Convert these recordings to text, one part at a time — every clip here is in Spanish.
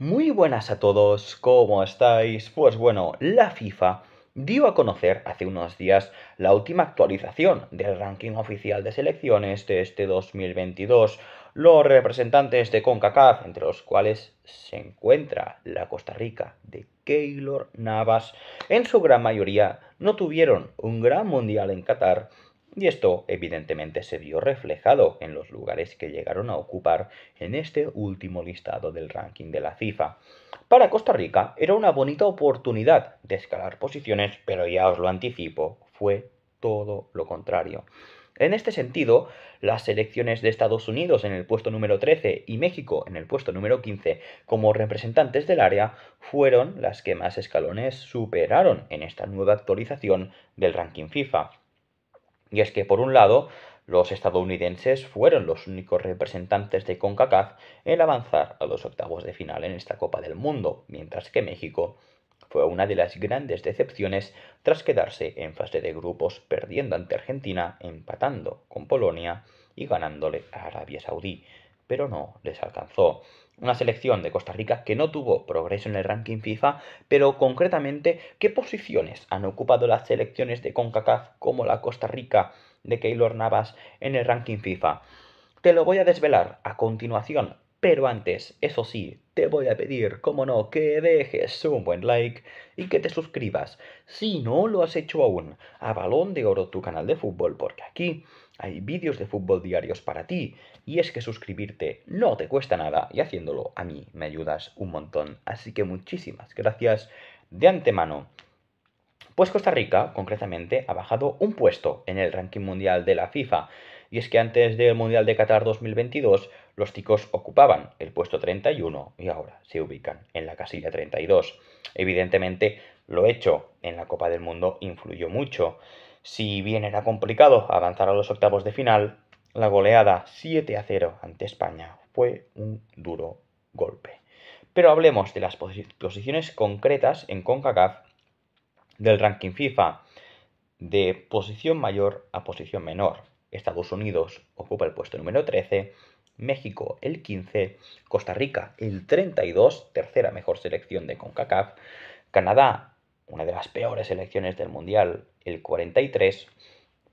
Muy buenas a todos, ¿cómo estáis? Pues bueno, la FIFA dio a conocer hace unos días la última actualización del ranking oficial de selecciones de este 2022. Los representantes de CONCACAF, entre los cuales se encuentra la Costa Rica de Keylor Navas, en su gran mayoría no tuvieron un gran mundial en Qatar y esto evidentemente se vio reflejado en los lugares que llegaron a ocupar en este último listado del ranking de la FIFA. Para Costa Rica era una bonita oportunidad de escalar posiciones, pero ya os lo anticipo, fue todo lo contrario. En este sentido, las selecciones de Estados Unidos en el puesto número 13 y México en el puesto número 15 como representantes del área fueron las que más escalones superaron en esta nueva actualización del ranking FIFA. Y es que, por un lado, los estadounidenses fueron los únicos representantes de CONCACAF en avanzar a los octavos de final en esta Copa del Mundo, mientras que México fue una de las grandes decepciones tras quedarse en fase de grupos perdiendo ante Argentina, empatando con Polonia y ganándole a Arabia Saudí pero no les alcanzó. Una selección de Costa Rica que no tuvo progreso en el ranking FIFA, pero concretamente, ¿qué posiciones han ocupado las selecciones de CONCACAF como la Costa Rica de Keylor Navas en el ranking FIFA? Te lo voy a desvelar a continuación pero antes, eso sí, te voy a pedir, como no, que dejes un buen like y que te suscribas, si no lo has hecho aún, a Balón de Oro, tu canal de fútbol, porque aquí hay vídeos de fútbol diarios para ti. Y es que suscribirte no te cuesta nada y haciéndolo a mí me ayudas un montón. Así que muchísimas gracias de antemano. Pues Costa Rica, concretamente, ha bajado un puesto en el ranking mundial de la FIFA y es que antes del Mundial de Qatar 2022 los ticos ocupaban el puesto 31 y ahora se ubican en la casilla 32. Evidentemente, lo hecho en la Copa del Mundo influyó mucho. Si bien era complicado avanzar a los octavos de final, la goleada 7 a 0 ante España fue un duro golpe. Pero hablemos de las posiciones concretas en CONCACAF del ranking FIFA de posición mayor a posición menor. Estados Unidos ocupa el puesto número 13, México el 15, Costa Rica el 32, tercera mejor selección de CONCACAF, Canadá, una de las peores selecciones del Mundial, el 43,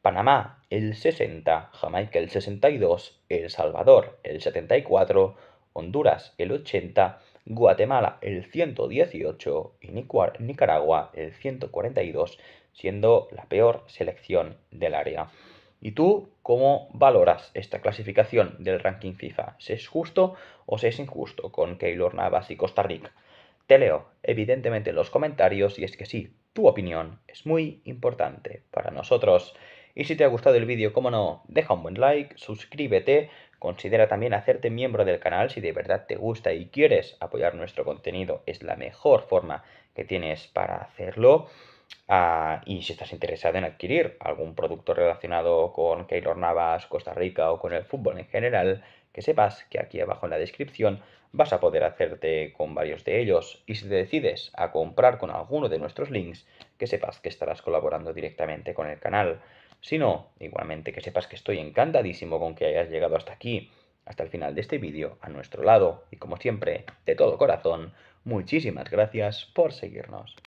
Panamá el 60, Jamaica el 62, El Salvador el 74, Honduras el 80, Guatemala el 118 y Nicaragua el 142, siendo la peor selección del área. ¿Y tú cómo valoras esta clasificación del ranking FIFA? ¿Si es justo o si es injusto con Keylor Navas y Costa Rica? Te leo evidentemente en los comentarios y es que sí, tu opinión es muy importante para nosotros. Y si te ha gustado el vídeo, como no, deja un buen like, suscríbete, considera también hacerte miembro del canal si de verdad te gusta y quieres apoyar nuestro contenido. Es la mejor forma que tienes para hacerlo. Ah, y si estás interesado en adquirir algún producto relacionado con Keylor Navas, Costa Rica o con el fútbol en general, que sepas que aquí abajo en la descripción vas a poder hacerte con varios de ellos y si te decides a comprar con alguno de nuestros links, que sepas que estarás colaborando directamente con el canal. Si no, igualmente que sepas que estoy encantadísimo con que hayas llegado hasta aquí, hasta el final de este vídeo, a nuestro lado y como siempre, de todo corazón, muchísimas gracias por seguirnos.